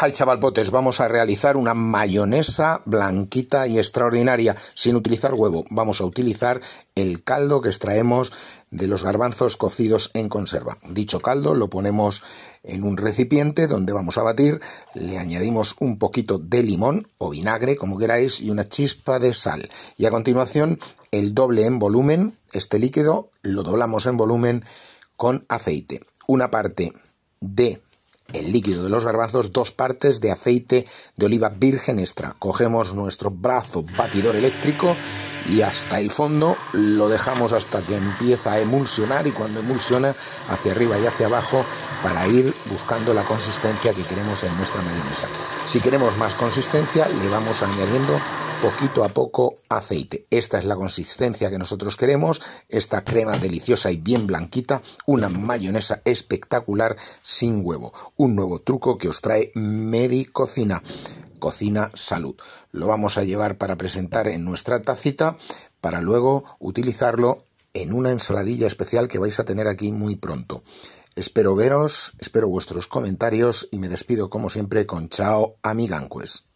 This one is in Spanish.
Hi chavalpotes, vamos a realizar una mayonesa blanquita y extraordinaria sin utilizar huevo. Vamos a utilizar el caldo que extraemos de los garbanzos cocidos en conserva. Dicho caldo lo ponemos en un recipiente donde vamos a batir, le añadimos un poquito de limón o vinagre, como queráis, y una chispa de sal. Y a continuación el doble en volumen, este líquido lo doblamos en volumen con aceite. Una parte de el líquido de los garbanzos dos partes de aceite de oliva virgen extra. Cogemos nuestro brazo batidor eléctrico y hasta el fondo lo dejamos hasta que empieza a emulsionar y cuando emulsiona hacia arriba y hacia abajo para ir buscando la consistencia que queremos en nuestra mayonesa. Si queremos más consistencia le vamos añadiendo poquito a poco aceite. Esta es la consistencia que nosotros queremos, esta crema deliciosa y bien blanquita, una mayonesa espectacular sin huevo. Un nuevo truco que os trae Medi Cocina. Cocina Salud. Lo vamos a llevar para presentar en nuestra tacita para luego utilizarlo en una ensaladilla especial que vais a tener aquí muy pronto. Espero veros, espero vuestros comentarios y me despido como siempre con chao amiganques.